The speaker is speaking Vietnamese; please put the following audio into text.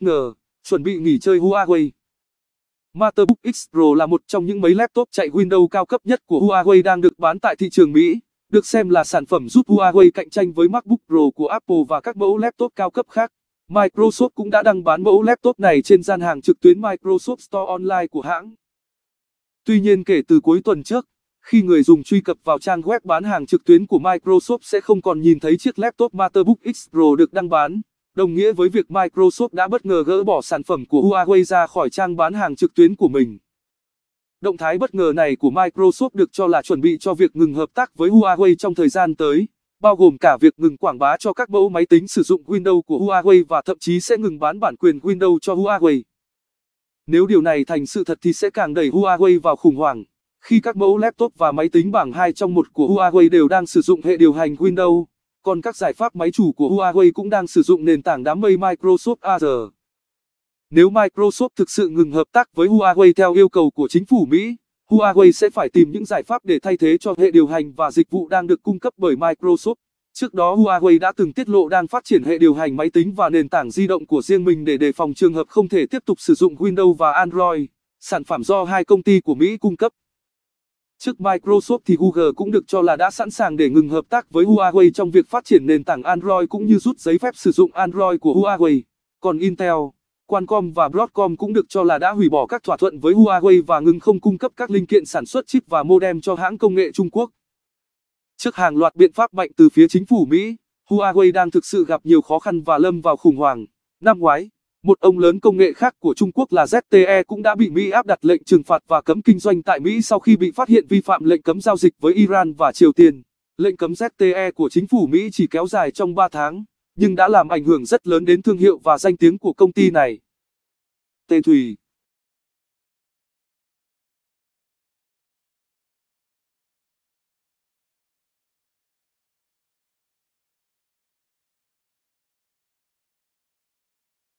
bất ngờ, chuẩn bị nghỉ chơi Huawei. MaterBook X Pro là một trong những máy laptop chạy Windows cao cấp nhất của Huawei đang được bán tại thị trường Mỹ, được xem là sản phẩm giúp Huawei cạnh tranh với MacBook Pro của Apple và các mẫu laptop cao cấp khác. Microsoft cũng đã đăng bán mẫu laptop này trên gian hàng trực tuyến Microsoft Store Online của hãng. Tuy nhiên kể từ cuối tuần trước, khi người dùng truy cập vào trang web bán hàng trực tuyến của Microsoft sẽ không còn nhìn thấy chiếc laptop MaterBook X Pro được đăng bán đồng nghĩa với việc Microsoft đã bất ngờ gỡ bỏ sản phẩm của Huawei ra khỏi trang bán hàng trực tuyến của mình. Động thái bất ngờ này của Microsoft được cho là chuẩn bị cho việc ngừng hợp tác với Huawei trong thời gian tới, bao gồm cả việc ngừng quảng bá cho các mẫu máy tính sử dụng Windows của Huawei và thậm chí sẽ ngừng bán bản quyền Windows cho Huawei. Nếu điều này thành sự thật thì sẽ càng đẩy Huawei vào khủng hoảng, khi các mẫu laptop và máy tính bảng 2 trong một của Huawei đều đang sử dụng hệ điều hành Windows còn các giải pháp máy chủ của Huawei cũng đang sử dụng nền tảng đám mây Microsoft Azure. Nếu Microsoft thực sự ngừng hợp tác với Huawei theo yêu cầu của chính phủ Mỹ, Huawei sẽ phải tìm những giải pháp để thay thế cho hệ điều hành và dịch vụ đang được cung cấp bởi Microsoft. Trước đó Huawei đã từng tiết lộ đang phát triển hệ điều hành máy tính và nền tảng di động của riêng mình để đề phòng trường hợp không thể tiếp tục sử dụng Windows và Android, sản phẩm do hai công ty của Mỹ cung cấp. Trước Microsoft thì Google cũng được cho là đã sẵn sàng để ngừng hợp tác với Huawei trong việc phát triển nền tảng Android cũng như rút giấy phép sử dụng Android của Huawei. Còn Intel, Qualcomm và Broadcom cũng được cho là đã hủy bỏ các thỏa thuận với Huawei và ngừng không cung cấp các linh kiện sản xuất chip và modem cho hãng công nghệ Trung Quốc. Trước hàng loạt biện pháp mạnh từ phía chính phủ Mỹ, Huawei đang thực sự gặp nhiều khó khăn và lâm vào khủng hoảng. Năm ngoái, một ông lớn công nghệ khác của Trung Quốc là ZTE cũng đã bị Mỹ áp đặt lệnh trừng phạt và cấm kinh doanh tại Mỹ sau khi bị phát hiện vi phạm lệnh cấm giao dịch với Iran và Triều Tiên. Lệnh cấm ZTE của chính phủ Mỹ chỉ kéo dài trong 3 tháng, nhưng đã làm ảnh hưởng rất lớn đến thương hiệu và danh tiếng của công ty này. Tê Thủy